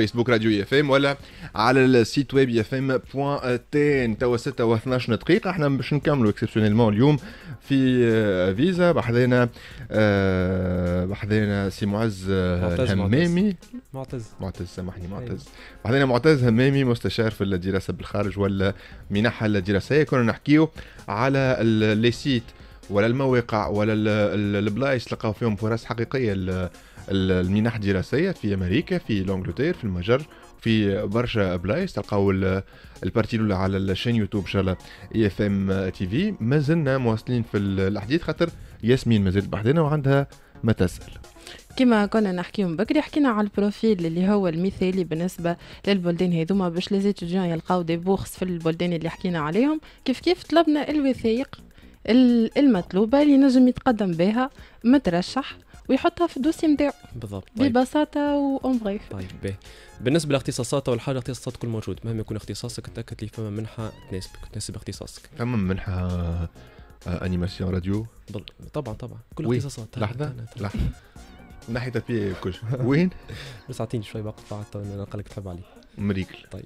فيسبوك راديو اف ام ولا على السيت ويب اف ام بوان تي ان توا 6 و 12 دقيقه احنا باش نكملوا اكسبسيونيلمون اليوم في فيزا آه، بحذينا آه، بحذينا سي معز آه، همامي معتز معتز سامحني أيوه. معتز بحذينا معتز همامي مستشار في الدراسه بالخارج ولا منحه الدراسيه كنا نحكيو على لي سيت ولا المواقع ولا البلايص تلقاو فيهم فرص حقيقيه المنح الدراسيه في امريكا في لونجلتير في المجر في برشا بلايص تلقاو البارتي الاولى على الشين يوتيوب ان شاء الله اي اف ام تي في مازلنا مواصلين في الحديث خاطر ياسمين مازالت بحدنا وعندها ما تسال كما كنا من بكري حكينا على البروفيل اللي هو المثالي بالنسبه للبلدان هذوما باش ليزيتيديون يلقاو دي بورس في البلدان اللي حكينا عليهم كيف كيف طلبنا الوثائق المطلوبه اللي نجم يتقدم بها مترشح ويحطها في الدوسي نتاعو بالضبط طيب. ببساطه واون بريف طيب بيه. بالنسبه لاختصاصات اول حاجه اختصاصات كل موجود مهما يكون اختصاصك تاكد لي فما منحه تناسبك تناسب اختصاصك فما منحه آه، انيماسيون راديو طبعا طبعا كل اختصاصات لحظه لحظه من ناحيه بي كل وين؟ بس اعطيني شوي وقت بعد نقلك تحب عليه مريكل طيب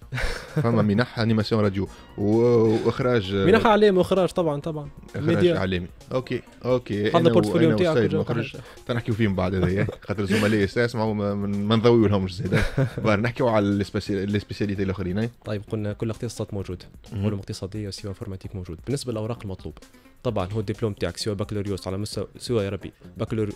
فما منح انيماسيون راديو واخراج منح اعلام واخراج طبعا طبعا اخراج اعلامي اوكي اوكي هذا البورتفوليو نتاعك مخرج تنحكيو فيهم بعد هذايا خاطر الزملاء يسمعوا ما نضويو لهمش زاد نحكيو على السبيسياليتي الاخرين طيب قلنا كل اختصاصات موجود علوم اقتصادية وسيو انفورماتيك موجود بالنسبة للاوراق المطلوب طبعا هو الدبلوم تاعك سواء بكالوريوس على مستوى سواء يا ربي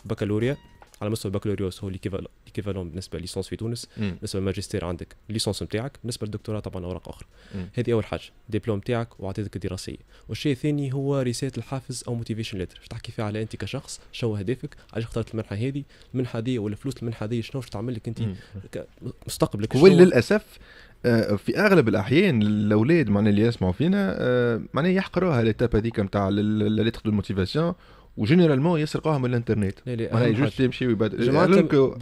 بكالوريا على مستوى البكالوريوس هو ليكيفالون بالنسبه لليسونس في تونس بالنسبه للماجستير عندك ليسونس نتاعك بالنسبه للدكتوراه طبعا اوراق اخرى هذه اول حاجه ديبلوم نتاعك وعطيتك الدراسيه والشيء الثاني هو رساله الحافز او موتيفيشن ليتر تحكي فيها على انت كشخص شو هدفك علاش اخترت المنحه هذه المنحه هذه ولا فلوس المنحه هذه شنو تعمل لك انت مستقبلك وللاسف آه، في اغلب الاحيان الاولاد معناها اللي يسمعوا فينا آه، معناها يحقروها ليتاب هذيك نتاع ليتر دو موتيفاسيون وجينيرالمون يسرقوها من الانترنت هي جوست تمشي ويبادل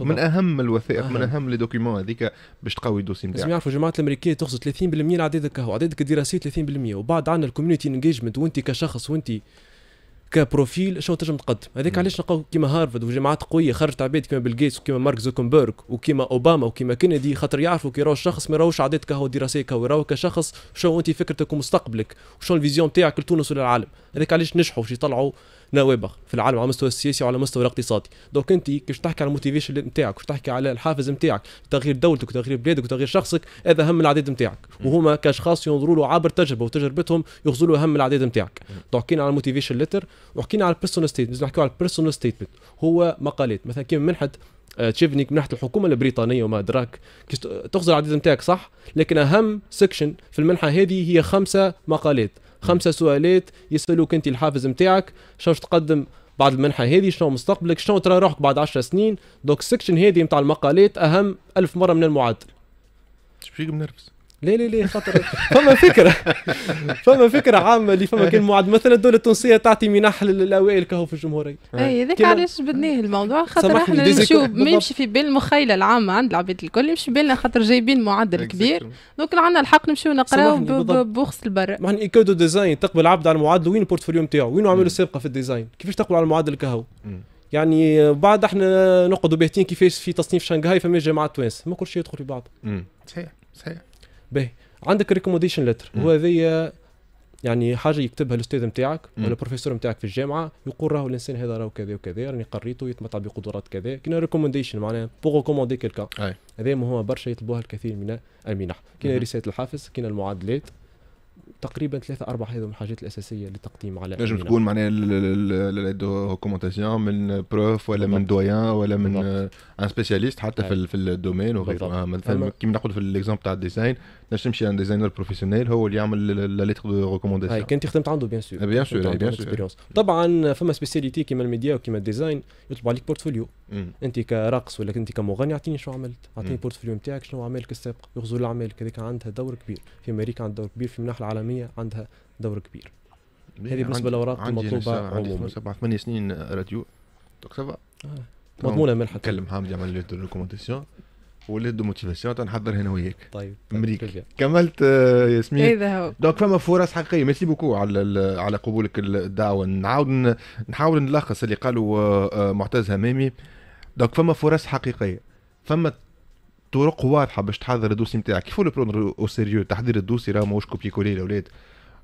من اهم الوثائق من اهم لي دوكيومون هذيك باش تقوي الدوسي نتاعك لازم يعرفوا الجماعات الامريكيه تخص 30% العدد عددك هو عددك الدراسي 30% وبعد عندنا الكوميونيتي انجيجمنت وانت كشخص وانت كبروفيل شنو تنجم تقدم هذاك علاش نلقاو كيما هارفرد وجامعات قويه خرجت عباد كيما بيل جيتس وكيما مارك زوكنبرغ وكيما اوباما وكيما كندي خاطر يعرفوا كي راهو الشخص ما راهوش عدد كهو دراسيه كهو راهو كشخص شنو انت فكرتك ومستقبلك وشنو الفيزيون تاعك لتونس وللعالم هذاك علاش نجحوا باش يطلعوا نوابغ في العالم على المستوى السياسي وعلى المستوى الاقتصادي دونك انت كيفاش تحكي على الموتيفيشن نتاعك كيفاش تحكي على الحافز نتاعك تغيير دولتك وتغيير بلادك وتغيير شخصك هذا هم العديد نتاعك وهما كاشخاص ينظروا له عبر تجربه وتجربتهم يغزوا له هم العديد نتاعك دونك حكينا على الموتيفيشن ليتر وحكينا على البيرسونال ستيتمنت نحكيو على البيرسونال ستيتمنت هو مقالات مثلا كيما منحت تشيفنيك آه، من ناحيه الحكومه البريطانيه وما ادراك تخزر العديد نتاعك صح لكن اهم سكشن في المنحه هذه هي خمسه مقالات خمسه سؤالات يسالوك انت الحافز نتاعك شنو تقدم بعد المنحه هذه شنو مستقبلك شنو ترى روحك بعد 10 سنين دوك السكشن هذه نتاع المقالات اهم ألف مره من المعدل ايش بيجي بنرفز؟ لا لا لا خاطر فما فكره فما فكره عامه اللي فما كان معد مثلا الدوله التونسيه تعطي منح للاوائل كهو في الجمهوريه اي إيه. هذاك علاش بدناه الموضوع خاطر احنا نمشيو ما يمشي في بال المخيله العامه عند العباد الكل يمشي بالنا خاطر جايبين معدل إيه، كبير دونك عندنا الحق نمشيو نقراو بوخس البر معناها ايكودو ديزاين تقبل عبد على المعدل وين البورتفوليو نتاعو وين عمله السابقه في الديزاين كيفاش تقبل على المعدل كهو يعني بعد احنا نقعدوا باهتين كيفاش في تصنيف شنغهاي فما جامعه تونس ما كل شيء يدخل في بعض صحيح صحيح باهي عندك ريكومديشن لتر وهذه يعني حاجه يكتبها الاستاذ نتاعك ولا البروفيسور نتاعك في الجامعه يقول راهو الانسان هذا راهو كذا وكذا راني قريته يتمتع بقدرات كذا كنا ريكومونديشن معناها بوغ ريكوموندي كيلكا هذا مهم برشا يطلبوها الكثير من المنح كنا رساله الحافز كنا المعادلات تقريبا ثلاثة أربعة هذو من الحاجات الأساسية للتقديم على نجم تكون معناها ريكومونداسيون من بروف ولا من دويان ولا من ان سبيسياليست حتى في في الدومين وغيره مثلا كيما ناخذ في الاكزومبل تاع الديزاين باش تمشي عند ديزاينر بروفيسيونيل هو اللي يعمل لا ليتر دو ريكومونداسيون هاي كنت خدمت عنده بيان سور بيان سور بيان سور طبعا فما سبيسياليتي كيما الميديا وكيما الديزاين يطلب عليك بورتفوليو انت كراقص ولا انت كمغني اعطيني شنو عملت اعطيني بورتفوليو نتاعك شنو اعمالك السابقه يغزو الاعمال هذيك عندها دور كبير في امريكا عندها دور كبير في المناحه العالميه عندها دور كبير إيه، هذه بالنسبه للاوراق المطلوبه عندي سبع ثمان سنين راديو دوك آه. سافا مضمونه ملحه كلم حامد يعمل لي ريكومونداسيون ولد موتيفاسيون تنحضر هنا وياك طيب, طيب امريكا كملت آه، ياسمين هذا إيه هو دونك فما فرص حقيقيه ميرسي بوكو على على قبولك الدعوه نعاود نحاول نلخص اللي قالوا آه، آه، معتز همامي دونك فما فرص حقيقيه فما طرق واضحه باش تحضر الدوسي نتاعك كيف لو او سيريو تحضير الدوسي راه ماهوش كوبي كولي الاولاد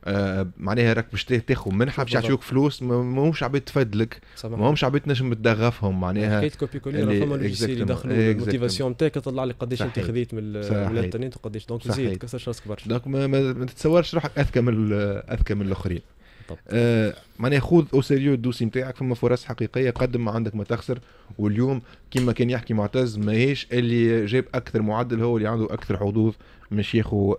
آه، معناها راك باش تاخذ منحه باش يعطيوك فلوس ماهمش عباد تفدلك ماهمش عباد تنجم تدغفهم معناها يعني حكايه كوبي كولي راه فما لوجيسيال يدخلوا الموتيفاسيون تاعك تطلع لك قداش انت خذيت من, الانترنت وقداش دونك تزيد كسر راسك برشا دونك ما, ما تتصورش روحك اذكى من اذكى من الاخرين بالضبط آه معناها خذ او سيريو الدوسي نتاعك فما فرص حقيقيه قدم ما عندك ما تخسر واليوم كما كان يحكي معتز ماهيش اللي جاب اكثر معدل هو اللي عنده اكثر حظوظ مش ياخذوا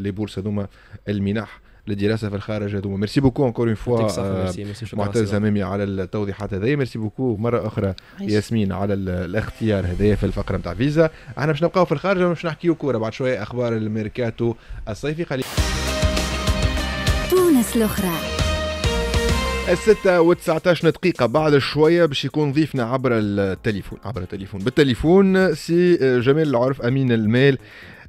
لي بورس هذوما المنح للدراسه في الخارج هذوما آه، ميرسي بوكو انكور اون فوا معتز امامي على التوضيحات هذيا ميرسي بوكو مره اخرى ياسمين على الاختيار هذايا في الفقره نتاع فيزا احنا باش نبقاو في الخارج باش نحكيو كوره بعد شويه اخبار الميركاتو الصيفي خلي الناس الاخرى الستة عشر دقيقة بعد شوية باش يكون ضيفنا عبر التليفون عبر التليفون بالتليفون سي آه، جمال العرف أمين المال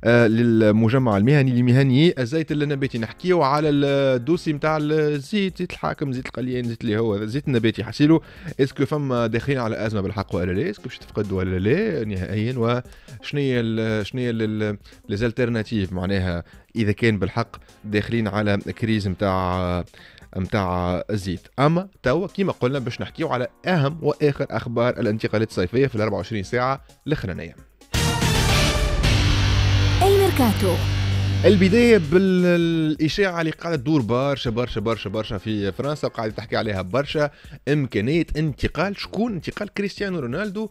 آه، للمجمع المهني لمهني الزيت النباتي نحكيو على الدوسي نتاع الزيت زيت الحاكم زيت القليان زيت اللي هو زيت النباتي حاسيلو اسكو فما داخلين على ازمه بالحق ولا لا اسكو باش تفقد ولا لا نهائيا وشنو هي شنو هي معناها اذا كان بالحق داخلين على كريز نتاع نتاع الزيت اما توا كيما قلنا باش نحكيو على اهم واخر اخبار الانتقالات الصيفيه في ال 24 ساعه الاخرانيه ميركاتو البدايه بالاشاعه اللي قاعده تدور برشا برشا برشا برشا في فرنسا وقاعده تحكي عليها برشا امكانيه انتقال شكون انتقال كريستيانو رونالدو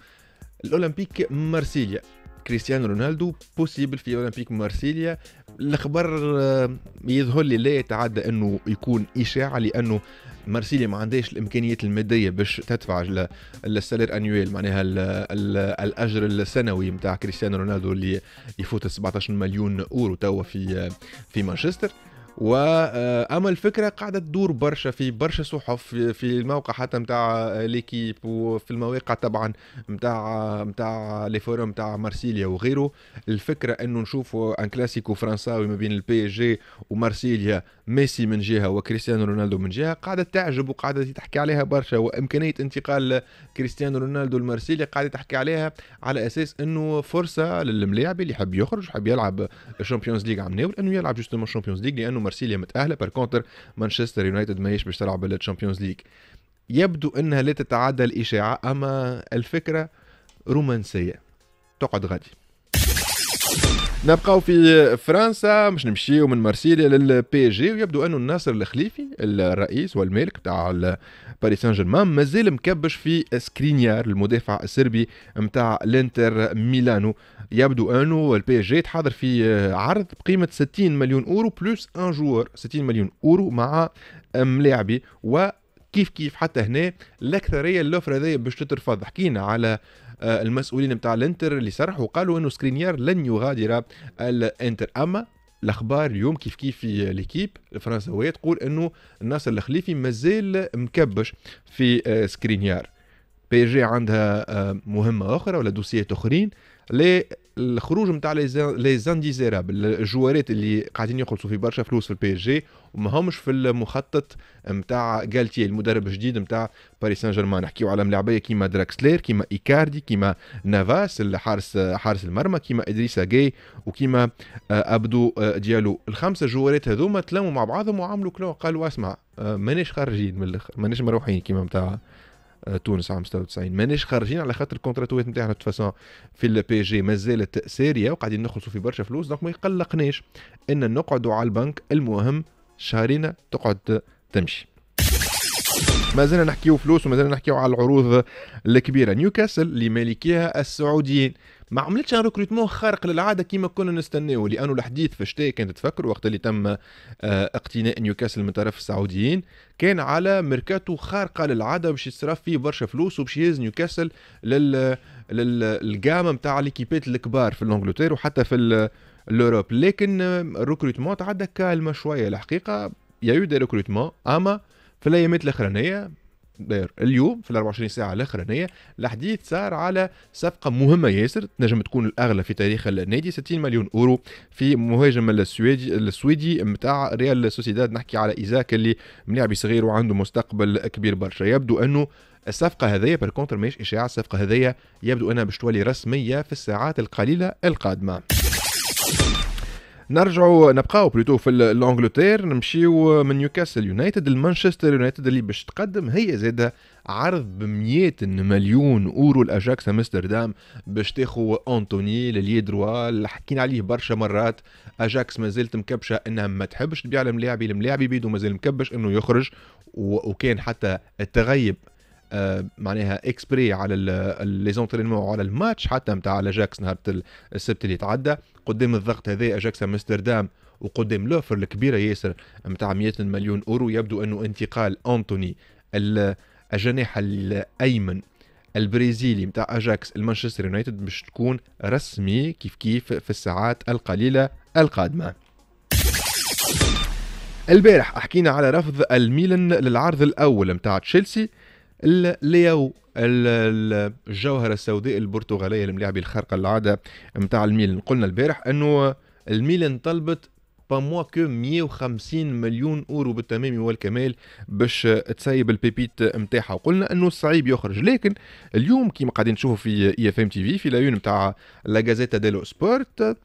الاولمبيك مارسيليا كريستيانو رونالدو بوسيبل في اولمبيك مارسيليا الخبر آه، يظهر لي لا يتعدى انه يكون اشاعه لانه مارسيليا ما عندهاش الامكانيات الماديه باش تدفع السالير انيويل معناها الـ الـ الاجر السنوي نتاع كريستيانو رونالدو اللي يفوت 17 مليون اورو توا في في مانشستر و آه، اما الفكره قاعده تدور برشا في برشا صحف في الموقع حتى نتاع ليكيب وفي المواقع طبعا نتاع نتاع لي فورم نتاع مارسيليا وغيره الفكره انه نشوفوا ان كلاسيكو فرنساوي ما بين البي اس جي ومارسيليا ميسي من جهه وكريستيانو رونالدو من جهه قاعده تعجب وقاعده تحكي عليها برشا وامكانيه انتقال كريستيانو رونالدو لمارسيليا قاعده تحكي عليها على اساس انه فرصه للملاعب اللي يحب يخرج حاب يلعب الشامبيونز ليغ عم ناول انه يلعب جوستومون الشامبيونز ليغ لانه مارسيليا متاهله بار كونتر مانشستر يونايتد ماهيش باش تلعب الشامبيونز ليغ يبدو انها لا تتعدى الاشاعه اما الفكره رومانسيه تقعد غادي نبقاو في فرنسا باش نمشيو من مارسيليا للبي جي ويبدو انه الناصر الخليفي الرئيس والمالك تاع باريس سان جيرمان مازال مكبش في سكرينيار المدافع السربي نتاع الانتر ميلانو يبدو انه البي جي تحضر في عرض بقيمه 60 مليون اورو بلس ان جوار 60 مليون اورو مع ملاعبي و كيف كيف حتى هنا الاكثريه اللوفر هذايا باش تترفض حكينا على آه، المسؤولين نتاع الانتر اللي صرحوا قالوا انه سكرينيار لن يغادر الانتر اما الاخبار اليوم كيف كيف في ليكيب الفرنسويه تقول انه ناصر الخليفي مازال مكبش في آه، سكرينيار بي جي عندها آه، مهمه اخرى ولا دوسيات اخرين لي الخروج نتاع لي زانديزيراب الجوارات اللي قاعدين يقلصوا في برشا فلوس في البي اس جي وماهمش في المخطط نتاع غالتيه المدرب الجديد نتاع باريس سان جيرمان نحكيو على ملاعبيه كيما دراكسلير كيما ايكاردي كيما نافاس الحارس حارس المرمى كيما ادريس جاي وكيما ابدو آه، ديالو آه، الخمسه جوارات هذوما تلموا مع بعضهم وعملوا كلو قالوا اسمع آه، مانيش خارجين من الاخر مانيش مروحين كيما نتاع آه، تونس عام 96 ماناش خارجين على خاطر الكونتراتوات نتاعنا تفاسون في البي جي مازالت ساريه وقاعدين نخلصوا في برشا فلوس دونك ما يقلقناش ان نقعدوا على البنك المهم شهرين تقعد تمشي ما زلنا نحكيو فلوس وما زلنا نحكيو على العروض الكبيره نيوكاسل اللي مالكيها السعوديين ما عملتش ان ريكروتمون خارق للعاده كيما كنا نستناو لانه الحديث في الشتاء كان تفكر وقت اللي تم آه، اقتناء نيوكاسل من طرف السعوديين كان على ميركاتو خارقه للعاده باش يصرف فيه برشا فلوس وباش يهز نيوكاسل لل للقامه نتاع ليكيبات الكبار في لونجلتير وحتى في الاوروب لكن الريكروتمون آه، تعدى كالمه شويه الحقيقه يا يو دي ريكروتمون اما في الايامات الاخرانيه داير اليوم في 24 ساعه الاخرانيه الحديث صار على صفقه مهمه ياسر تنجم تكون الاغلى في تاريخ النادي 60 مليون اورو في مهاجم السويدي السويدي نتاع ريال سوسيداد نحكي على ايزاك اللي ملاعب صغير وعنده مستقبل كبير برشا يبدو انه الصفقه هذيا بالكونتر ماهيش اشاعه الصفقه هذيا يبدو انها باش تولي رسميه في الساعات القليله القادمه نرجعوا نبقاو بلوتو في لانجلتير نمشيو من نيوكاسل يونايتد لمانشستر يونايتد اللي باش تقدم هي زاده عرض ب 100 مليون اورو لاجاكس امستردام باش تاخو انتوني للي دروا اللي حكينا عليه برشا مرات اجاكس مازالت مكبشه انها ما تحبش تبيع الملاعب الملاعب بيدو مازال مكبش انه يخرج وكان حتى التغيب آه، معناها اكسبري على لي زونترينمون على الماتش حتى نتاع اجاكس نهار السبت اللي تعدى قدام الضغط هذا اجاكس امستردام وقدام لوفر الكبيره ياسر نتاع 100 مليون اورو يبدو انه انتقال انتوني الجناح الايمن البرازيلي متاع اجاكس المانشستر يونايتد باش تكون رسمي كيف كيف في الساعات القليله القادمه البارح حكينا على رفض الميلان للعرض الاول متاع تشيلسي ليو الجوهره السوداء البرتغاليه الملاعبه الخارقه العاده نتاع الميلان قلنا البارح انه الميلان طلبت با موا كو 150 مليون اورو بالتمام والكمال باش تسيب البيبيت نتاعها وقلنا انه صعيب يخرج لكن اليوم كيما قاعدين نشوفوا في اي اف ام تي في في لايون نتاع لا غازيتا ديلو سبورت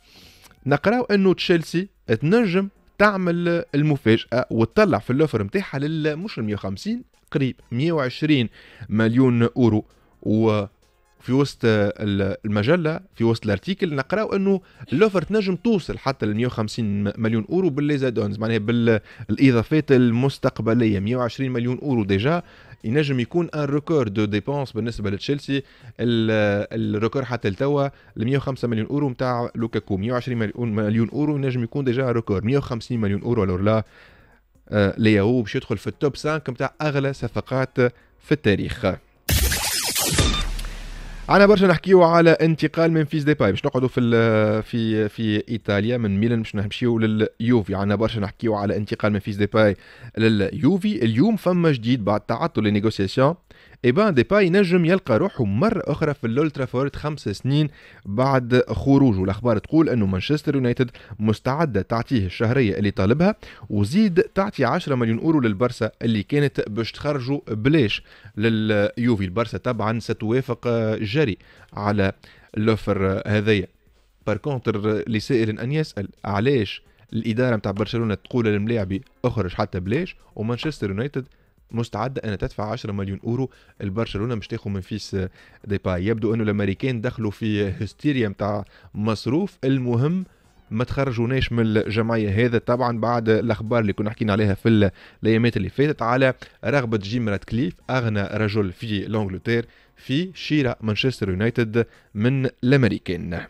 نقراو انه تشيلسي تنجم تعمل المفاجاه وتطلع في اللوفر نتاعها مش 150 قريب 120 مليون اورو و في وسط المجله في وسط الارتيكل نقراو انه لوفر تنجم توصل حتى ل 150 مليون اورو بالليزادونز معناها بالاضافات المستقبليه 120 مليون اورو ديجا ينجم يكون ان ريكور دو ديبونس بالنسبه لتشيلسي الريكور حتى لتوا ل 105 مليون اورو نتاع لوكاكو 120 مليون مليون اورو ينجم يكون ديجا ريكور 150 مليون اورو الور لا آه، لياهو باش يدخل في التوب 5 نتاع اغلى صفقات في التاريخ انا برشا نحكيو على انتقال من فيز باي باش نقعدوا في في في ايطاليا من ميلان باش نمشيو لليوفي انا برشا نحكيو على انتقال من فيز باي لليوفي اليوم فما جديد بعد تعطل النيغوسياسيون ايبان ديباي نجم يلقى روحه مرة أخرى في الألترا فورد خمس سنين بعد خروجه الأخبار تقول أنه مانشستر يونايتد مستعدة تعطيه الشهرية اللي طالبها وزيد تعطي 10 مليون أورو للبرسا اللي كانت باش تخرجوا بلاش لليوفي البرسا طبعا ستوافق جري على اللوفر هذايا بار كونتر لسائل ان يسال علاش الاداره نتاع برشلونه تقول للملاعبي اخرج حتى بلاش ومانشستر يونايتد مستعده انها تدفع 10 مليون اورو لبرشلونه باش تاخذ من فيس ديباي يبدو انه الامريكان دخلوا في هستيريا نتاع مصروف المهم ما تخرجوناش من الجمعيه هذا طبعا بعد الاخبار اللي كنا حكينا عليها في الايامات اللي فاتت على رغبه جيم راتكليف اغنى رجل في لونجلتير في شراء مانشستر يونايتد من الامريكان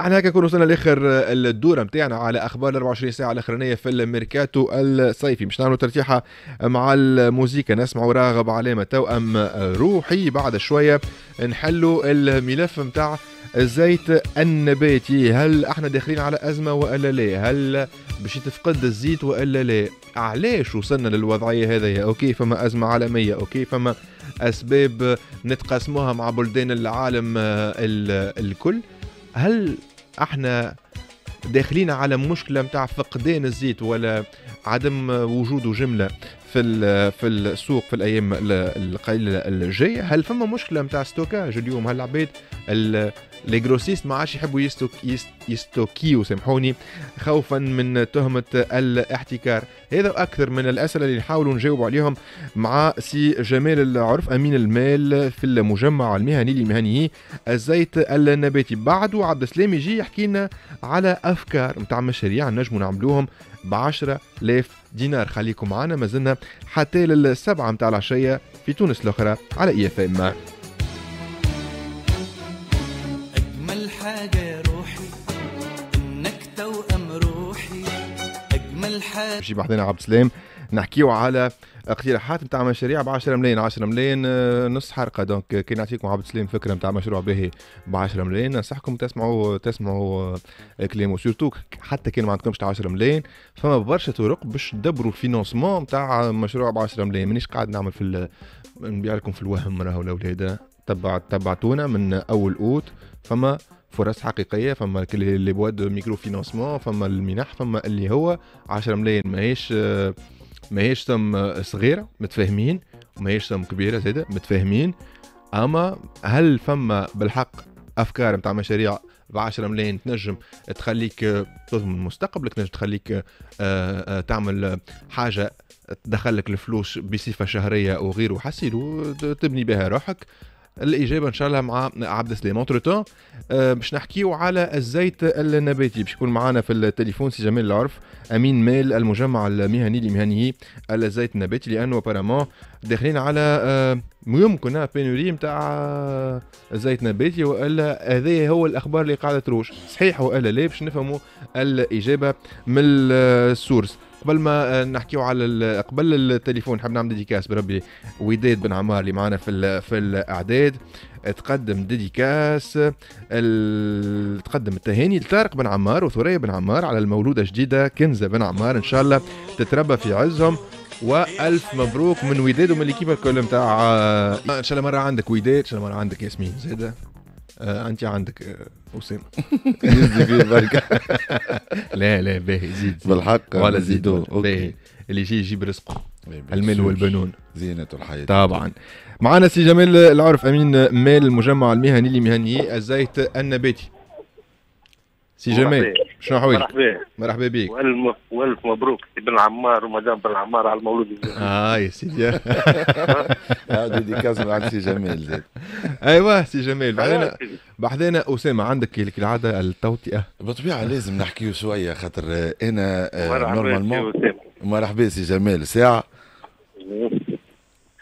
احنا هكا نكون وصلنا لاخر الدوره نتاعنا على اخبار 24 ساعه الاخرانيه في الميركاتو الصيفي مش نعملوا ترتيحه مع الموسيقى نسمعوا راغب علامه توأم روحي بعد شويه نحلوا الملف نتاع الزيت النباتي هل احنا داخلين على ازمه والا لا هل باش تفقد الزيت والا لا علاش وصلنا للوضعيه هذه اوكي فما ازمه عالميه اوكي فما اسباب نتقاسموها مع بلدان العالم الكل هل احنا داخلين على مشكله نتاع فقدان الزيت ولا عدم وجوده جمله في في السوق في الايام القليله الجايه هل فما مشكله نتاع ستوكاج اليوم هل العباد الجروسيست ما عادش يحبوا يستوك يستوكيو سامحوني خوفا من تهمه الاحتكار هذا اكثر من الاسئله اللي نحاولوا نجاوبوا عليهم مع سي جمال العرف امين المال في المجمع المهني للمهنيين الزيت النباتي بعد عبد السلام يجي يحكي لنا على افكار نتاع مشاريع نجموا نعملوهم ب 10000 دينار خليكم معنا مازلنا حتى للسبعه نتاع العشيه في تونس الاخرى على اي اف ام الحال نجيب بعدين عبد السلام نحكيو على اقتراحات نتاع مشاريع ب 10 ملايين 10 ملايين آه، نص حرقه دونك آه، كي نعطيكم عبد السلام فكره نتاع مشروع باهي ب 10 ملايين ننصحكم تسمعوا تسمعوا آه، كلامه سورتو حتى كان ما عندكمش 10 ملايين فما برشا طرق باش تدبروا الفينونسمون نتاع مشروع ب 10 ملايين مانيش قاعد نعمل في نبيع لكم في الوهم راهو الاولاد تبع تبعتونا من اول اوت فما فرص حقيقيه فما اللي بواد ميكرو فينانسمون فما المنح فما اللي هو 10 ملايين ماهيش ماهيش ثم صغيره متفاهمين وماهيش ثم كبيره زاده متفاهمين اما هل فما بالحق افكار نتاع مشاريع ب 10 ملايين تنجم تخليك تضمن مستقبلك تنجم تخليك آه، آه، تعمل حاجه تدخلك الفلوس بصفه شهريه وغيره حسيل تبني بها روحك الاجابه ان شاء الله مع عبد السلام اونتر تو باش نحكيو على الزيت النباتي باش يكون معنا في التليفون سي جميل العرف امين مال المجمع المهني لمهنيه الزيت النباتي لانه ابارامون داخلين على آه، يمكن بينوري نتاع الزيت آه، النباتي والا هذا هو الاخبار اللي قاعده تروج صحيح والا لا باش نفهموا الاجابه من السورس آه، قبل ما آه، نحكيو على قبل التليفون حاب نعمل ديديكاس بربي وداد بن عمار اللي معنا في في الاعداد تقدم ديديكاس تقدم التهاني لطارق بن عمار وثريا بن عمار على المولوده الجديده كنزه بن عمار ان شاء الله تتربى في عزهم والف مبروك من وداد ومن الكيبر الكل نتاع آه، ان شاء الله مره عندك وداد ان شاء الله مره عندك ياسمين زاده آه انت عندك آه، اسامه يزي في بركه لا لا باهي زيد بالحق ولا زيدو باهي اللي يجي يجيب رزقه إيه، المال والبنون زينة الحياة طبعا معنا سي جمال العرف امين مال المجمع المهني لمهني الزيت النباتي سي جمال شنو حويلك؟ مرحبا مرحبا بك والف والف مبروك بن عمار ومدام بن عمار على المولود اه يا سيدي آه، ديديكاز عند سي جمال زاد ايوا سي جمال بعدين بعدين اسامه عندك كالعاده التوطئه بالطبيعه لازم نحكيو شويه خاطر آه، انا نورمالمون آه، مرحبا سي جمال ساعه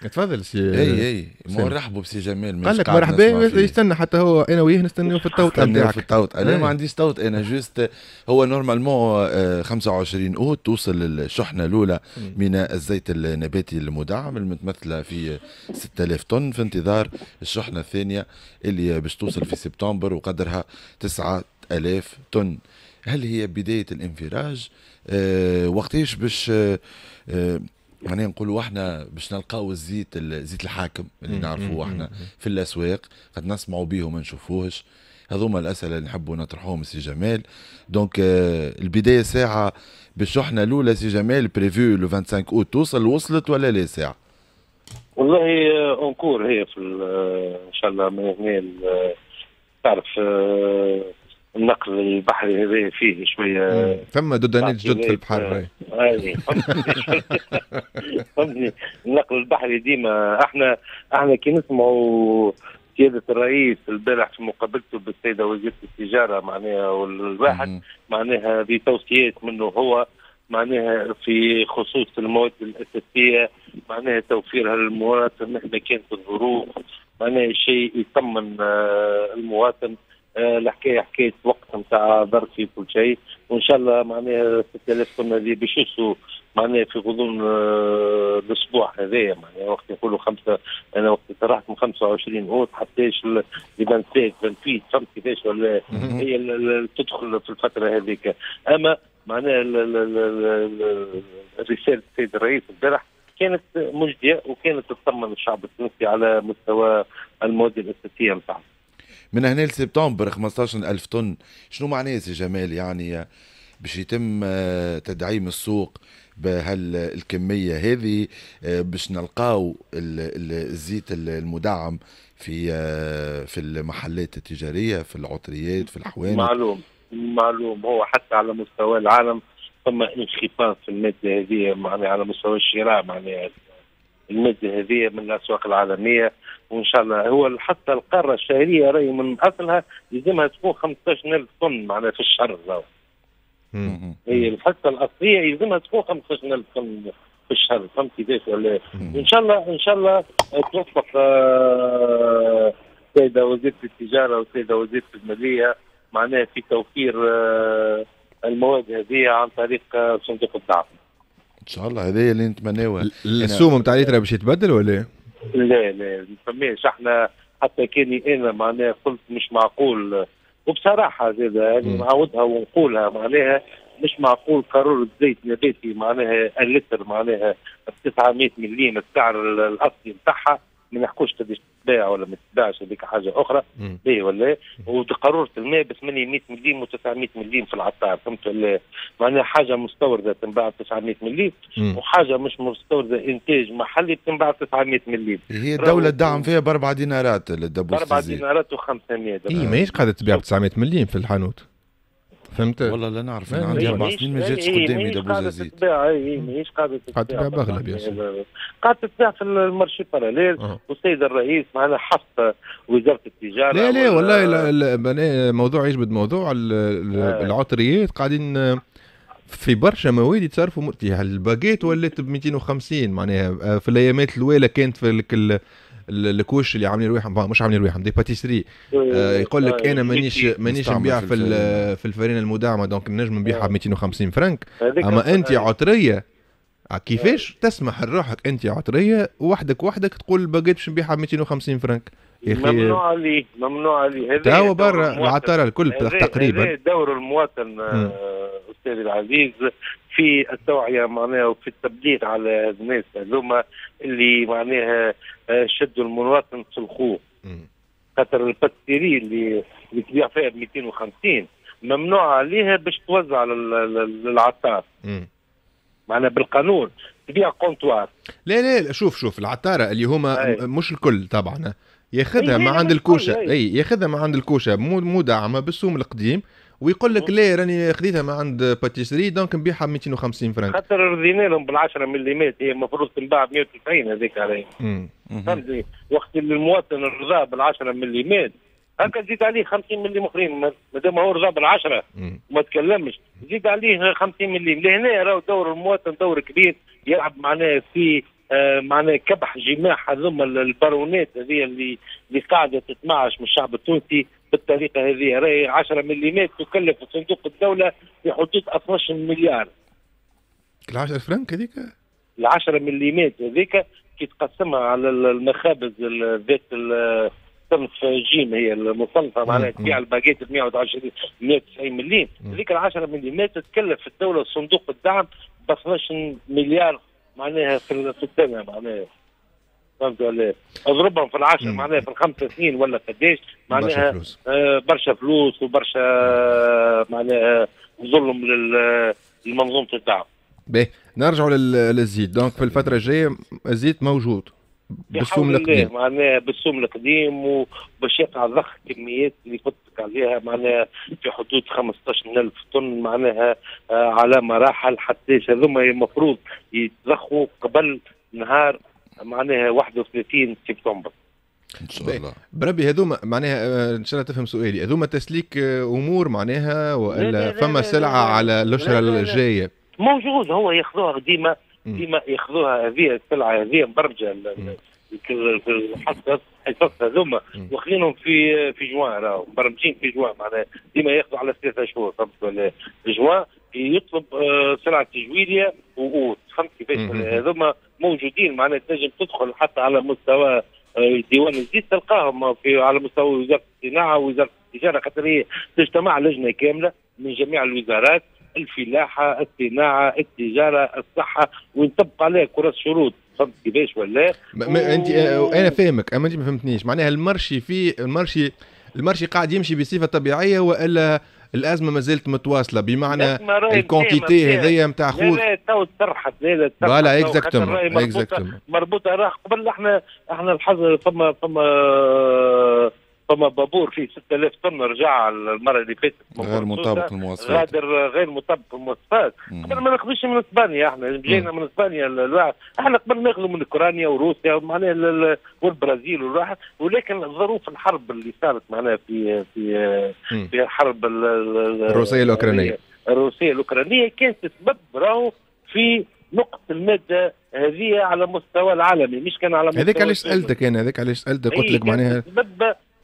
تفضل سي اي اي مرحبا بسي جمال قال لك مرحبا يستنى حتى هو انا وياه نستناو في التوت انا في التوت انا ما عنديش توت انا جوست هو نورمالمون 25 آه، اوت توصل الشحنه الاولى من الزيت النباتي المدعم المتمثله في 6000 طن في انتظار الشحنه الثانيه اللي باش توصل في سبتمبر وقدرها 9000 طن هل هي بدايه الانفراج أه وقتاش باش أه, آه، معناها نقولوا احنا باش نلقاو الزيت زيت الحاكم اللي نعرفوه احنا في الاسواق قد نسمعوا به وما نشوفوهش هذوما الاسئله اللي نحبوا نطرحوهم سي جمال دونك آه euh, البدايه ساعه باش احنا الاولى سي جمال بريفيو لو 25 اوت توصل وصلت ولا لا ساعه؟ والله اونكور euh, هي في ان شاء الله تعرف euh, النقل البحري هذا فيه شويه ثم دودانيت جد في البحر آه. فهمتني النقل البحري ديما احنا احنا كي نسمعوا سيادة الرئيس البارح في مقابلته بالسيدة وزيرة التجارة معناها والواحد معناها بتوصيات منه هو معناها في خصوص المواد الأساسية معناها توفيرها للمواطن مهما كانت الظروف معناها شيء يطمن آه، المواطن الحكايه آه، حكايه وقت نتاع ظرفي كل شيء وان شاء الله معناها 6000 كنا اللي باش يوصلوا معناها في غضون آه، الاسبوع هذايا معناها وقت نقولوا خمسه انا وقت طرحت من 25 اوت حتى بنسيت بنفيت فهمت كيفاش ولا هي تدخل في الفتره هذيك اما معناها رساله السيد الرئيس البارح كانت مجديه وكانت تطمن الشعب التونسي على مستوى المواد الاساسيه نتاعه. من هنا لسبتمبر 15000 طن شنو معناه سي جمال يعني باش يتم آه، تدعيم السوق بهالكمية هذه آه، باش نلقاو الزيت المدعم في آه، في المحلات التجارية في العطريات في الحوانت معلوم معلوم هو حتى على مستوى العالم ثم انخفاض في المادة هذه معناها على مستوى الشراء معناها المادة هذه من الأسواق العالمية وان شاء الله هو حتى القاره الشهريه راهي من اصلها لازمها تكون 15000 طن معناها في الشهر هي الحصه الاصليه يلزمها تكون 15000 طن في الشهر فهمت كيفاش ولا ان شاء الله ان شاء الله توفق السيده آه، وزيره التجاره والسيده وزيره الماليه معناها في توفير آه، المواد هذه عن طريق آه، صندوق الدعم ان شاء الله هذه اللي نتمناوها السوم نتاع الليتر باش يتبدل ولا؟ لا لا فماش احنا حتى كاني انا معناها قلت مش معقول وبصراحه زاد يعني نعاودها ونقولها معناها مش معقول قارورة زيت نباتي معناها اللتر معناها ب 900 مليم السعر الاصلي نتاعها ما نحكوش قداش تباع ولا ما تتباعش هذيك حاجه اخرى اي ولا وقاروره الماء ب 800 مليم و900 مليم في العطار فهمت ولا معناها حاجه مستورده تنباع ب 900 مليم وحاجه مش مستورده انتاج محلي تنباع ب 900 مليم هي الدوله تدعم فيها باربع دينارات للدبوس باربع دينارات و500 اي ماهيش قاعده تبيع ب 900 مليم في الحانوت فهمت والله لا نعرف انا عندي اربع سنين ما إيه، جاتش إيه، قدامي دابوز زيت تتباع إيه، ماهيش قاعده تتباع قاعده تتباع باغلى قاعده تتباع في المارشي باراليل والسيد الرئيس معنا حف وزاره التجاره لا لا والله موضوع يجبد موضوع آه. العطريات قاعدين آه، في برشا مواد يتصرفوا الباكيت ولات ب 250 معناها آه، في الايامات الاولى كانت في الكوش اللي عاملين رويحهم مش عاملين رويحهم دي باتيسري إيه، آه، يقول لك إيه، انا مانيش مانيش نبيع في في الفرينه المدعمه دونك نجم نبيعها إيه. ب 250 فرنك اما انت عطريه آه، كيفاش تسمح لروحك انت عطريه وحدك وحدك تقول الباكيت باش نبيعها ب 250 فرنك يا اخي ممنوع عليه ممنوع عليه هذا برا العطاره الكل تقريبا دور المواطن الاستاذ العزيز في التوعيه معناها وفي التبليغ على الناس هذوما اللي معناها آه، شدوا المواطن سلخوه خاطر الباتيري اللي اللي تبيع فيها ب 250 ممنوع عليها باش توزع للعطار معناها بالقانون تبيع كونتوار لا لا شوف شوف العطاره اللي هما أي. مش الكل طبعا ياخذها ما عند الكوشه اي ياخذها ما عند الكوشه مو مدعمه بالسوم القديم ويقول لك لا راني خذيتها من عند باتيسري دونك نبيعها ب 250 فرنك خاطر رضينا لهم بال 10 ملم هي إيه، المفروض تنباع ب 190 هذيك علي فهمتني وقت اللي المواطن رضاه بال 10 ملم هكا زيد عليه 50 ملم اخرين مادام هو رضاه بال 10 وما تكلمش زيد عليه 50 ملم لهنا راهو دور المواطن دور كبير يلعب معناه في آه، معناه كبح جماح هذوما البارونات هذه اللي اللي قاعده تتمعش من الشعب التونسي بالطريقه هذه راهي 10 ملم تكلف صندوق الدوله في حدود 12 مليار ال 10 فرنك هذيك؟ ال 10 ملم هذيك كي تقسمها على المخابز ذات صنف جيم هي المصنفه معناها تبيع الباكيت ب 120 190 مليم هذيك ال 10 مليم تكلف الدوله صندوق الدعم ب 12 مليار معناها في السنه معناها فهمت ولا إيه؟ اضربهم في العشر معناها في الخمس سنين ولا قديش معناها برشا فلوس, آه برشا فلوس وبرشا آه، معناها ظلم لمنظومه الدعم. باهي نرجعوا للزيت دونك في الفتره الجايه الزيت موجود بالسوم القديم معناها بالسوم القديم وباش يقع ضخ كميات اللي قلت لك عليها معناها في حدود 15000 طن معناها آه، على مراحل حتى هذوما المفروض يتضخوا قبل نهار معناها 31 سبتمبر ان شاء طيب، الله بربي هذوما معناها آه، ان شاء الله تفهم سؤالي هذوما تسليك آه، امور معناها والا فما سلعه على الاشهر الجايه موجود هو ياخذوها ديما ديما ياخذوها هذه السلعه هذه مبرمجه حسب حصص هذوما واخذينهم في في جوان راهو مبرمجين في جوان معناها ديما ياخذوا على ثلاثة شهور فهمت ولا جوان يطلب سلعه آه، تجويريه وقود فهمت كيفاش هذوما موجودين معناها تنجم تدخل حتى على مستوى آه، ديوان الزيت تلقاهم في على مستوى وزاره الصناعه وزاره التجاره خاطر هي تجتمع لجنه كامله من جميع الوزارات الفلاحه، الصناعه، التجاره، الصحه وين تبقى عليها كرة شروط فهمت كيفاش ولا؟ و... انت آه، انا فاهمك اما انت ما فهمتنيش معناها المرشي في المرشي المرشي قاعد يمشي بصفه طبيعيه والا الازمه ما زالت متواصله بمعنى الكونتيتي هذيا نتاع خوذ لا تو ترحت لا تو ترحت فوالا اكزاكتوم اكزاكتوم مربوطه راه قبل احنا احنا الحظ فما فما فما بابور فيه 6000 طن رجع المره اللي فاتت غير مطابق المواصفات غادر غير مطابق المواصفات قبل ما ناخذوش من اسبانيا احنا جينا من اسبانيا الواحد احنا قبل ناخذوا من اوكرانيا وروسيا معناها والبرازيل والواحد ولكن ظروف الحرب اللي صارت معناها في في في الحرب الروسيه الاوكرانيه الروسيه الاوكرانيه كانت تسبب راهو في نقص الماده هذه على مستوى العالمي مش كان على مستوى هذيك علاش سالتك انا هذيك علاش سالتك قلت لك معناها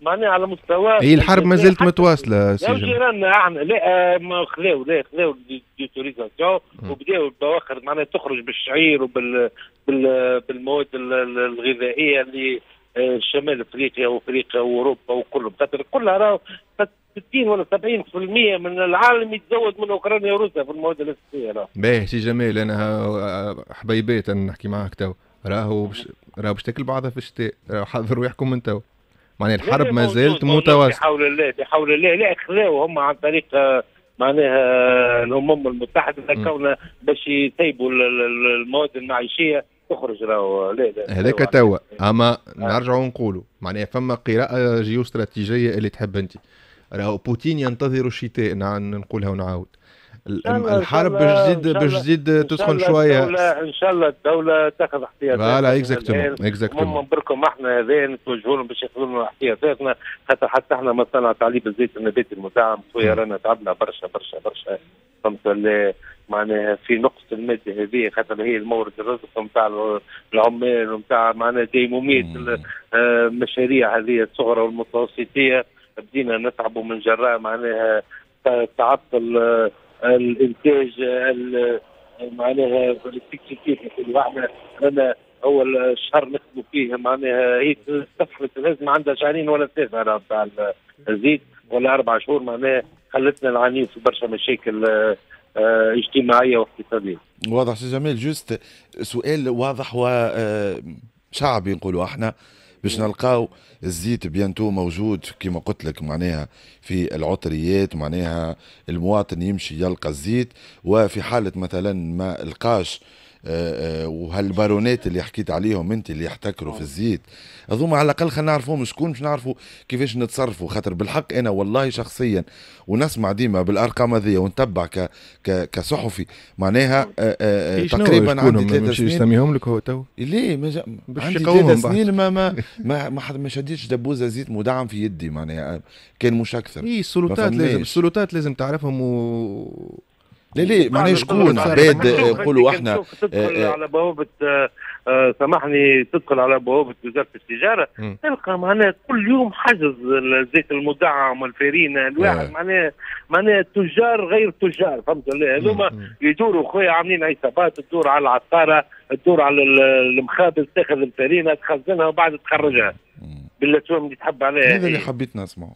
ماني على مستوى هي إيه، الحرب ما زالت متواصله سي جيراننا نعم. احنا لا آه، خذاو لا خذاو ديتوريزاسيون وبداوا البواخر معناها تخرج بالشعير وبال بال بالمواد الغذائيه اللي آه، شمال افريقيا وافريقيا واوروبا وكلهم خاطر كلها راهو 60 ولا 70% من العالم يتزود من اوكرانيا وروسيا في المواد الاساسيه راهو. باهي سي جمال انا آه، حبيبات نحكي معاك تو راهو راهو باش تاكل بعضها في الشتاء راهو حضروا يحكم من تو. معناها الحرب ما زالت متواصله بحول الله بحول الله لا خلاو هم عن طريق آه، معناها آه، الامم المتحده كون باش يطيبوا المواد المعيشيه تخرج راهو لا لا هذاك توا اما آه. نرجعوا ونقولوا معناها فما قراءه جيوستراتيجيه اللي تحب انت راهو بوتين ينتظر الشتاء نقولها ونعاود الحرب باش تزيد باش تزيد تسخن شويه ان شاء الله الدوله تاخذ احتياطاتها فوالا اكزاكتومون اكزاكتومون هم بركم احنا هذا نتوجهوا لهم باش ياخذوا لنا احتياطاتنا خاطر حتى احنا ما طلع تعليب الزيت النباتي المدعم خويا رانا تعبنا برشا برشا برشا فهمت معناها في نقص الماده هذه خاطر هي المورد الرزق نتاع العمال نتاع معناها ديموميه آه، المشاريع هذه الصغرى والمتوسطيه بدينا نتعبوا من جراء معناها تعطل الانتاج معناها في كل واحنا انا اول شهر نخدموا فيه معناها هي تفرت لازم عندها شهرين ولا ثلاثه تاع الزيت ولا اربع شهور معناها خلتنا نعاني في برشا مشاكل آه، آه، اجتماعيه واقتصاديه. واضح سي جمال جوست سؤال واضح وشعبي آه، نقولوا احنا باش نلقاو الزيت بيانتو موجود كما قلت لك معناها في العطريات معناها المواطن يمشي يلقى الزيت وفي حاله مثلا ما لقاش آه، آه، وهالبارونات اللي حكيت عليهم انت اللي يحتكروا في الزيت هذوما على الاقل خلينا نعرفوهم شكون باش نعرفوا كيفاش نتصرفوا خاطر بالحق انا والله شخصيا ونسمع ديما بالارقام هذيا ونتبع ك ك كصحفي معناها آه، تقريبا عندي ثلاث سنين يسميهم لك هو تو ليه ما عندي ثلاث سنين ما ما ما ما, ما شديتش دبوزه زيت مدعم في يدي معناها كان مش اكثر اي السلطات لازم السلطات لازم تعرفهم و لا لا معناها شكون عباد نقولوا احنا تدخل على بوابه سامحني تدخل على بوابه وزاره التجاره تلقى معناها كل يوم حجز زيت المدعم الفارينة الواحد معناها معناها تجار غير تجار فهمت هذوما يدوروا خويا عاملين عصابات تدور على العطاره تدور على المخابز تاخذ الفرينة تخزنها وبعد تخرجها بالاسهم اللي تحب عليها هذا اللي حبيت نسمعه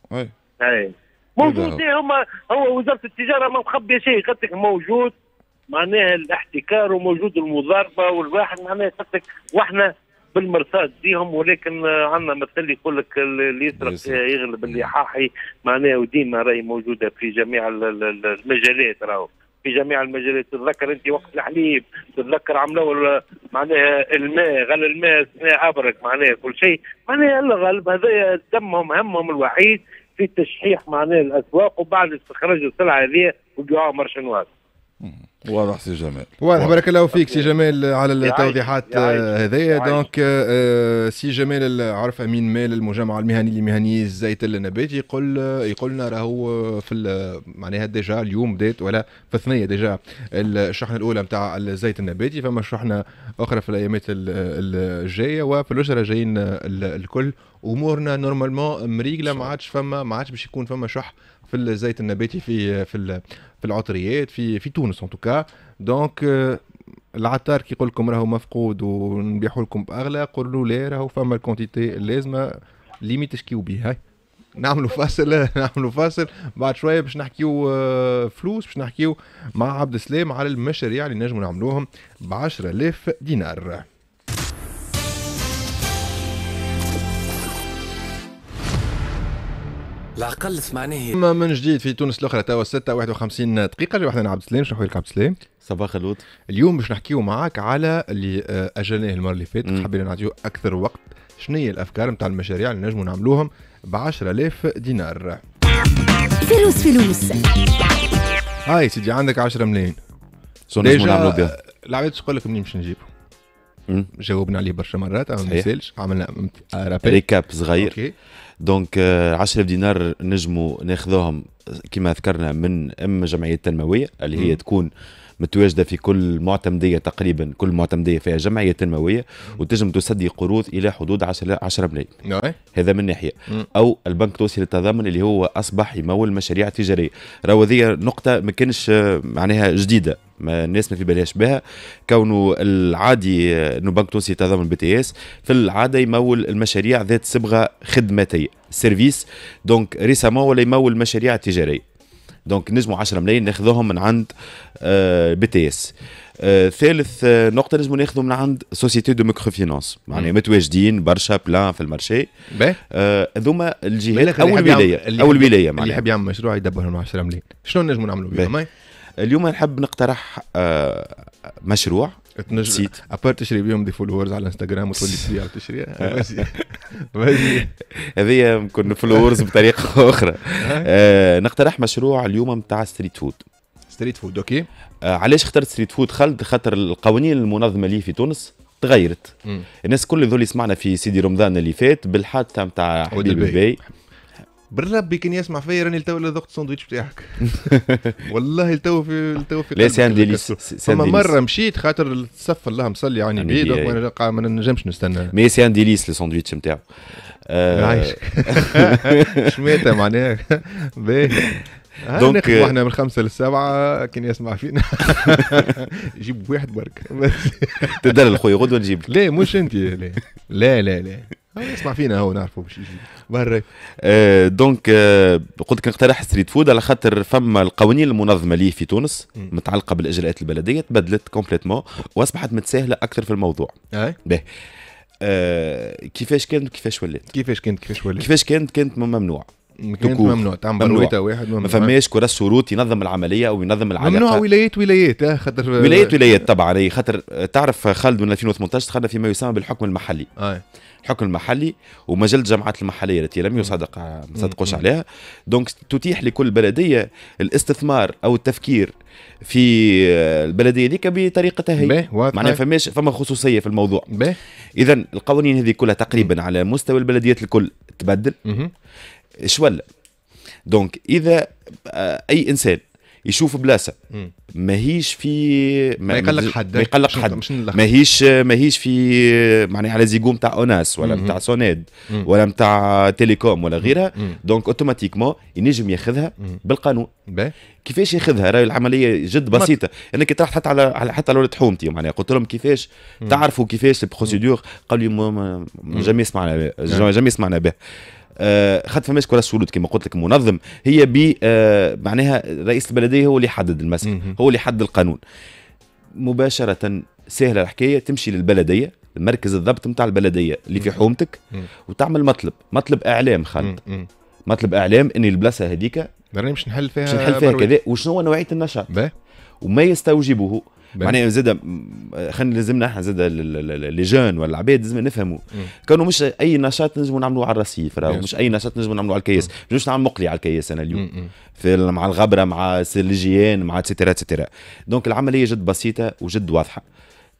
اي موجودين إيه، هما هو وزاره التجاره ما مخبيه شيء قلت لك موجود معناها الاحتكار وموجود المضاربه والواحد معناها قلت لك واحنا بالمرصاد ديهم ولكن آه، عندنا مثل يقول لك اللي يسرق آه، يغلب اللي نعم. حاحي معناها وديما راهي موجوده في جميع المجالات راهو في جميع المجالات تتذكر انت وقت الحليب تتذكر عملوا معناها الماء غل الماء ابرك معناها كل شيء معناها الغلب هذايا دمهم همهم الوحيد في تشحيح معناه الاسواق وبعد استخراج السلعه هذه وبيعوها مرشنوات واضح سي جمال واضح بارك الله فيك سي جمال على التوضيحات آه، هذيا دونك آه، آه، سي جمال عرف امين مال المجمع المهني لمهني الزيت النباتي يقول يقول لنا راهو في معناها ديجا اليوم بدات ولا في الثنيه ديجا الشحنه الاولى نتاع الزيت النباتي فما شحنه اخرى في الايامات الجايه وفي الاسره جايين الكل امورنا نورمالمون مريقله ما عادش فما ما عادش باش يكون فما شح في الزيت النباتي في في في العطريات في في تونس ان توكا دونك العطار كي يقول لكم راهو مفقود ونبيعوا لكم باغلى قول له لا راهو فما الكونتيتي اللازمه ليميت تشكيو بها نعملوا فاصل نعملوا فاصل بعد شويه باش نحكيو آه، فلوس باش نحكيو مع عبد السلام على المشاريع اللي يعني نجموا نعملوهم ب 10000 دينار العقل سمعناه اما من جديد في تونس الاخرى توا 6 51 دقيقه جو احنا عبد السلام شنو نحكي لك عبد السلام صباح خلود اليوم باش نحكيو معاك على اللي آه، اجلناه المره اللي فاتت حبينا نعطيو اكثر وقت شنو هي الافكار نتاع المشاريع اللي نجموا نعملوهم ب 10000 دينار فلوس فلوس هاي سيدي عندك 10 ملايين ديجا آه، العباد تقول لك منين باش نجيبهم جاوبنا عليه برشا مرات ما نسالش عملنا آه، ريكاب صغير أوكي. دونك 10000 آه، دينار نجموا ناخذوهم كما ذكرنا من اما جمعيه تنمويه اللي هي تكون آه متواجده في كل معتمديه تقريبا كل معتمديه فيها جمعيه تنمويه وتجم تسدي قروض الى حدود 10 10 ملايين نعم. هذا من ناحيه او البنك التونسي للتضامن اللي هو اصبح يمول مشاريع تجاريه راهو هذه نقطه ما كانش آه، معناها جديده ما الناس ما في بالهاش بها كونه العادي آه، انه بنك تونسي تضامن بي تي اس في العاده يمول المشاريع ذات صبغه خدماتيه سيرفيس دونك ريسامون ولا يمول مشاريع تجاريه دونك نجموا 10 ملايين ناخذوهم من عند آه، بي تي اس آه، ثالث آه، نقطة نجمو ناخذوا من عند سوسيتي دو ميكرو فينانس معناها متواجدين برشا بلان في المارشي هذوما الجهات اول ولاية اول ولاية معناها اللي يحب يعمل مشروع يدبر 10 ملايين شنو نجموا نعملوا بهم اليوم نحب نقترح مشروع تنجم نسيت ابار تشري بيهم دي فولورز على الانستغرام وتولي تبيع وتشري هذه كنا فولورز بطريقه اخرى آه، نقترح مشروع اليوم نتاع ستريت فود ستريت فود اوكي آه، علاش اخترت ستريت فود خالد خاطر القوانين المنظمه اللي في تونس تغيرت الناس كل ذول اللي سمعنا في سيدي رمضان اللي فات بالحادثه نتاع حبيب البي بالربي كان يسمع فيا راني لتو اللي ذقت الساندويتش بتاعك والله لتو في لتو في لا سي ليس ديليس فما مره مشيت خاطر الصف الله مصلي يعني, يعني بيد وانا ما نجمش نستنى مي سي ان ديليس الساندويتش نتاعو آه. عايش شميته معناها دونك احنا آه. من خمسه للسبعه كان يسمع فينا جيب واحد برك تدلل خويا غدوه نجيب لا مش انت لا لا لا لا يسمع فينا هو نعرفه باش يجيب بري آه، دونك آه، قلت لك نقترح ستريت فود على خاطر فما القوانين المنظمه ليه في تونس متعلقه بالاجراءات البلديه تبدلت كومبليتمون واصبحت متساهله اكثر في الموضوع اي آه، كيفاش كانت وكيفاش ولات كيفاش كانت كيفاش ولات كيفاش كانت كانت ممنوع مكوكوك يعني ممنوع تعمل ممنوع. واحد ممنوع ما فماش كراس شروط ينظم العمليه او ينظم العلاقه ممنوع ولايات ولايات اه خاطر آه، ولايات ولايات طبعا إيه، خاطر آه، تعرف خالد من 2018 دخلنا فيما يسمى بالحكم المحلي آه. الحكم المحلي ومجله الجامعات المحليه التي لم يصدق آه، ما صدقوش عليها دونك تتيح لكل بلديه الاستثمار او التفكير في البلديه ذيك بطريقتها هي معناها فماش فما خصوصيه في الموضوع اذا القوانين هذه كلها تقريبا على مستوى البلديات الكل تبدل اش ولا دونك اذا آه، اي انسان يشوف بلاصه ماهيش في ما, ما يقلق حد ما يقلق حد ماهيش ماهيش في معناها على زيغو نتاع اوناس ولا نتاع سونيد ولا نتاع تيليكوم ولا غيرها دونك اوتوماتيكمون ينجم ياخذها بالقانون كيفاش ياخذها راهي العمليه جد بسيطه انك تروح حتى على حتى على ولاد حومتي معناها قلت لهم كيفاش تعرفوا كيفاش البروسيدور قالوا لي جامي سمعنا جامي سمعنا به خاطر فماش كراس سولود كما قلت لك منظم هي ب آه، معناها رئيس البلديه هو اللي يحدد المسح هو اللي يحدد القانون مباشره سهله الحكايه تمشي للبلديه مركز الضبط نتاع البلديه اللي في حومتك وتعمل مطلب مطلب اعلام خالد مطلب اعلام ان البلاصه هذيك راني باش نحل فيها نحل فيها كذا وشنو نوعيه النشاط وما يستوجبه معناها زاد خلينا لازمنا احنا زاد لي جون ولا العباد لازم نفهموا كانوا مش اي نشاط نجموا نعملوه على الرصيف راهو مش اي نشاط نجموا نعملوه على الكياس مش نعمل مقلي على الكياس انا اليوم في مع الغبره مع السلجيان مع اتسيتيرا اتسيتيرا دونك العمليه جد بسيطه وجد واضحه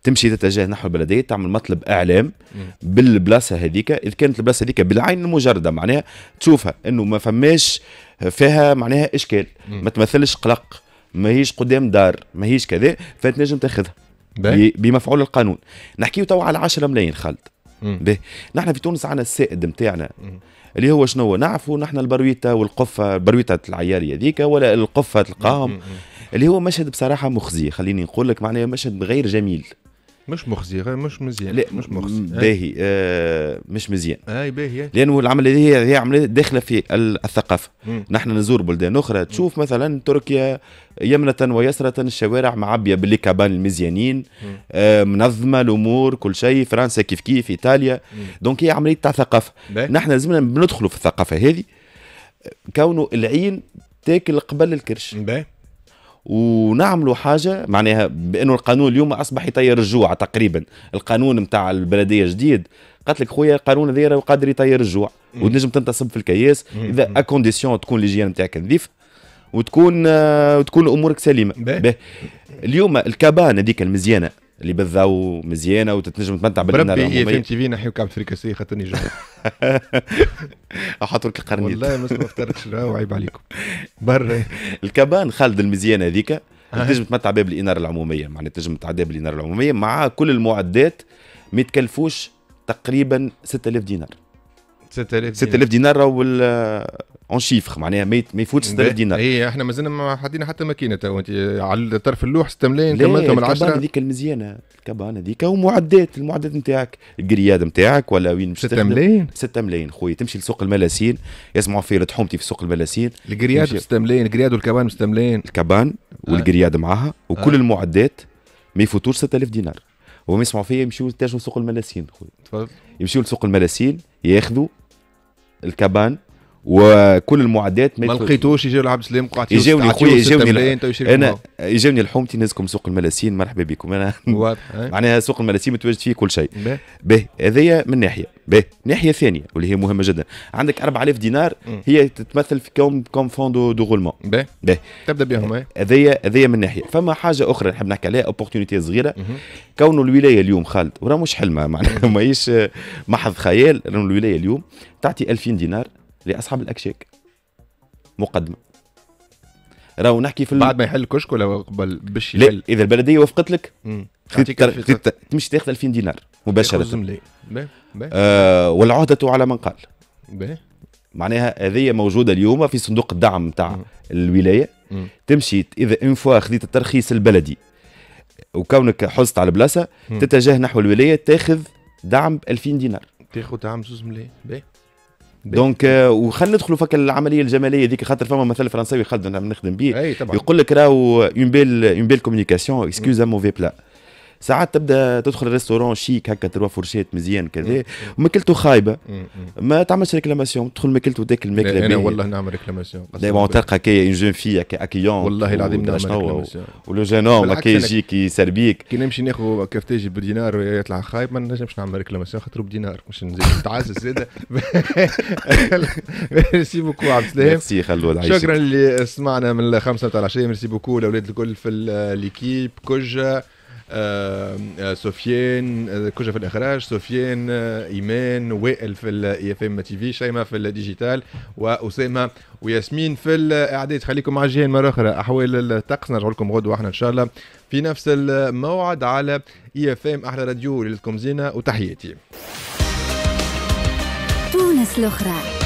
تمشي تتجه نحو البلديه تعمل مطلب اعلام بالبلاصه هذيك اذا كانت البلاصه هذيك بالعين المجرده معناها تشوفها انه ما فماش فيها معناها اشكال ما تمثلش قلق ماهيش قدام دار ماهيش كذا فتنجم تاخذها بمفعول القانون نحكيو توا على 10 ملايين خالد به نحن في تونس عندنا السائد نتاعنا اللي هو شنو نعرفوا نحن البرويته والقفه البرويته العياري هذيك ولا القفه تلقاهم اللي هو مشهد بصراحه مخزي خليني نقول لك معناه مشهد غير جميل مش مخزي غير مش مزيان لا مش مخزي باهي آه مش مزيان اي باهي لانه العمليه هي هي عمليه داخله في الثقافه مم. نحن نزور بلدان اخرى تشوف مم. مثلا تركيا يمنة ويسرة الشوارع معبية بالكابان المزيانين آه منظمة الأمور كل شيء فرنسا كيف كيف إيطاليا دونك هي عملية تاع ثقافة نحن لازمنا ندخلوا في الثقافة هذه كونه العين تاكل قبل الكرش باهي ونعملوا حاجه معناها بانه القانون اليوم اصبح يطير الجوع تقريبا القانون نتاع البلديه جديد قالت لك خويا القانون هذا راهو قادر يطير الجوع وتنجم تنتصب في الكياس اذا اكونديسيون تكون ليجيان نتاعك نظيف وتكون آه، وتكون امورك سليمه اليوم الكابان هذيك المزيانه اللي بذا ومزيانه وتتنجم تمتع بالمنى بربي اي في ام تي في نحيو كعب فريكاسي خاطرني جاي احطوا لك القرنيط والله ما فطرتش وعيب عليكم برا الكبان خالد المزيانه هذيك تنجم تمتع بها بالاناره العموميه معناها تنجم تعدي بالاناره العموميه مع كل المعدات ما يتكلفوش تقريبا 6000 دينار 6000 6000 دينار راهو اون شيفر معناها ما يفوتش 6000 دينار اي احنا مازلنا ما حدينا حتى ماكينه تو انت على طرف اللوح 6 ملايين كملتهم ال 10 هذيك المزيانه الكبانه هذيك ومعدات المعدات نتاعك الجرياد نتاعك ولا وين 6 ملايين 6 ملايين خويا تمشي لسوق الملاسين يسمعوا فيه لطحومتي في سوق الملاسين الجرياد 6 ملايين الجرياد والكبان 6 ملايين الكبان آه. والجرياد معاها وكل آه. المعدات ما يفوتوش 6000 دينار وهم يسمعوا فيا يمشيوا يتاجروا لسوق الملاسين خويا تفضل يمشيوا لسوق الملاسين ياخذوا الكبان وكل المعدات ما لقيتوش يجي لعبد السلام قعدت يجاوني خويا يجاوني انا يجاوني الحومتي نزكم سوق الملاسين مرحبا بكم انا إيه؟ معناها سوق الملاسين متواجد فيه كل شيء به هذايا من ناحيه به ناحيه ثانيه واللي هي مهمه جدا عندك 4000 دينار هي تتمثل في كوم كوم فون دو دو غولمون به به تبدا بهم إيه؟ هذايا هذايا من ناحيه فما حاجه اخرى نحب نحكي عليها اوبورتونيتي صغيره كونه الولايه اليوم خالد وراه مش حلمه معناها ماهيش محض خيال الولايه اليوم تعطي 2000 دينار لاصحاب الاكشاك مقدمه راهو نحكي في بعد ما يحل الكشك ولا قبل باش يحل اذا البلديه وافقت لك تمشي تاخذ 2000 دينار مباشره آه والعهده على من قال بيه. معناها هذه موجوده اليوم في صندوق الدعم نتاع الولايه مم. تمشي اذا ان فوا خذيت الترخيص البلدي وكونك حزت على البلاصه تتجه نحو الولايه تاخذ دعم 2000 دينار تاخذ دعم زوز ملايين دونك آه، وخلينا ندخلوا فك العمليه الجماليه ذيك خاطر فما مثل فرنساوي خالد نخدم به يقول لك راهو اون بيل اون بيل كوميونيكاسيون اكسكيوز موفي بلا ساعات تبدا تدخل ريستورون شيك هكا تروى فرشات مزيان كذا ماكلته خايبه ما تعملش ريكلاماسيون تدخل ماكلته تاكل ماكله انا والله نعمل ريكلاماسيون دايما تلقى كي اون جون في اكيون والله العظيم نعمل ريكلاماسيون ولو جون هوم كي كي يسربيك كي نمشي ناخذ كافتاجي بدينار يطلع خايب ما نجمش نعمل ريكلاماسيون خاطر بدينار مش نزيد نتعز زاد ميرسي بوكو عبد السلام ميرسي خلود شكرا اللي سمعنا من الخمسه نتاع العشيه ميرسي بوكو الاولاد الكل في ليكيب كوجا آه، سفيان آه، كوجا في الاخراج سفيان آه، ايمان وائل في الاي اف ام تي في شيماء في الديجيتال واسامه وياسمين في الاعداد خليكم مع الجهه مره اخرى احوال الطقس نرجع لكم غدوه احنا ان شاء الله في نفس الموعد على اي اف ام احلى راديو لكم زينه وتحياتي تونس الاخرى